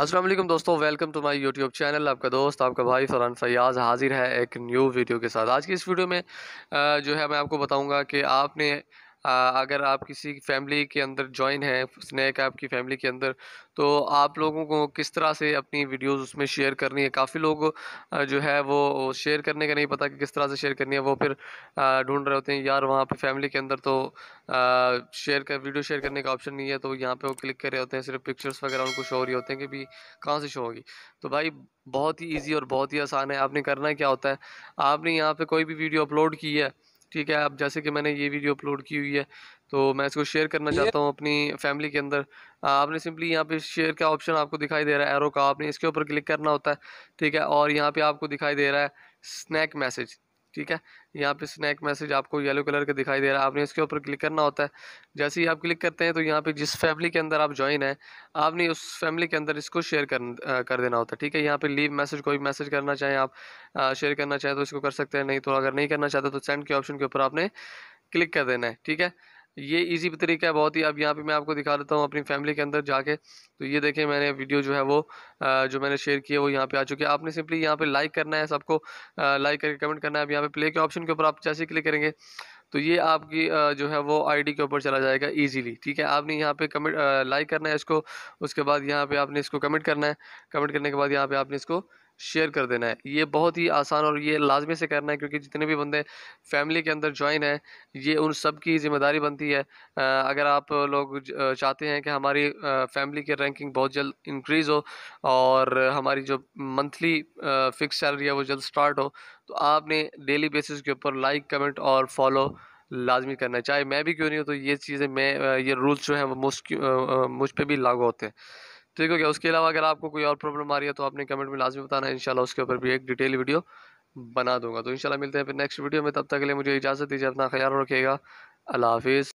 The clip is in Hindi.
असलम दोस्तों welcome to my YouTube channel आपका दोस्त आपका भाई फरहान फयाज हाजिर है एक न्यू वीडियो के साथ आज की इस वीडियो में जो है मैं आपको बताऊंगा कि आपने अगर आप किसी फैमिली के अंदर जॉइन है स्नैक आपकी फैमिली के अंदर तो आप लोगों को किस तरह से अपनी वीडियोस उसमें शेयर करनी है काफ़ी लोग जो है वो शेयर करने का नहीं पता कि किस तरह से शेयर करनी है वो फिर ढूंढ रहे होते हैं यार वहाँ पे फैमिली के अंदर तो शेयर कर वीडियो शेयर करने का ऑप्शन नहीं है तो यहाँ पे वो क्लिक कर रहे होते हैं सिर्फ पिक्चर्स वगैरह उनको शो हो रही होते हैं कि भी कहाँ से शो होगी तो भाई बहुत ही ईजी और बहुत ही आसान है आपने करना क्या होता है आपने यहाँ पर कोई भी वीडियो अपलोड की है ठीक है अब जैसे कि मैंने ये वीडियो अपलोड की हुई है तो मैं इसको शेयर करना चाहता हूँ अपनी फैमिली के अंदर आपने सिंपली यहाँ पे शेयर का ऑप्शन आपको दिखाई दे रहा है एरो का आपने इसके ऊपर क्लिक करना होता है ठीक है और यहाँ पे आपको दिखाई दे रहा है स्नैक मैसेज ठीक है यहाँ पे स्नैक मैसेज आपको येलो कलर का दिखाई दे रहा है आपने इसके ऊपर क्लिक करना होता है जैसे ही आप क्लिक करते हैं तो यहाँ पे जिस फैमिली के अंदर आप ज्वाइन है आपने उस फैमिली के अंदर इसको शेयर कर कर देना होता है ठीक है यहाँ पे लीव मैसेज कोई मैसेज करना चाहें आप शेयर करना चाहें तो इसको कर सकते हैं नहीं तो अगर नहीं करना चाहते तो सेंड के ऑप्शन के ऊपर आपने क्लिक कर देना है ठीक है ये इजी तरीका है बहुत ही अब यहाँ पे मैं आपको दिखा देता हूँ अपनी फैमिली के अंदर जाके तो ये देखें मैंने वीडियो जो है वो जो मैंने शेयर किया वो यहाँ पे आ चुकी है आपने सिंपली यहाँ पे लाइक करना है सबको लाइक करके कमेंट करना है अब यहाँ पे प्ले के ऑप्शन के ऊपर आप जैसे क्लिक करेंगे तो ये आपकी जो है वो आईडी के ऊपर चला जाएगा इजीली ठीक है आपने यहाँ पे कमेंट लाइक करना है इसको उसके बाद यहाँ पे आपने इसको कमेंट करना है कमेंट करने के बाद यहाँ पे आपने इसको शेयर कर देना है ये बहुत ही आसान और ये लाजमी से करना है क्योंकि जितने भी बंदे फैमिली के अंदर ज्वाइन हैं ये उन सब की ज़िम्मेदारी बनती है अगर आप लोग चाहते हैं कि हमारी फैमिली की रैंकिंग बहुत जल्द इंक्रीज़ हो और हमारी जो मंथली फ़िक्स सैलरी है वो जल्द स्टार्ट हो तो आपने डेली बेसिस के ऊपर लाइक कमेंट और फॉलो लाजमी करना चाहे मैं भी क्यों नहीं हूँ तो ये चीज़ें मैं ये रूल्स जो हैं वो मुझ मुझ पर भी लागू होते हैं ठीक हो गया उसके अलावा अगर आपको कोई और प्रॉब्लम आ रही है तो आपने कमेंट में लाजमी बताना इनशाला उसके ऊपर भी एक डिटेल वीडियो बना दूंगा तो इनशाला मिलते हैं फिर नेक्स्ट वीडियो में तब तक के लिए मुझे इजाज़त दीजिए अपना ख्याल रखिएगा अल्लाह हाफिज़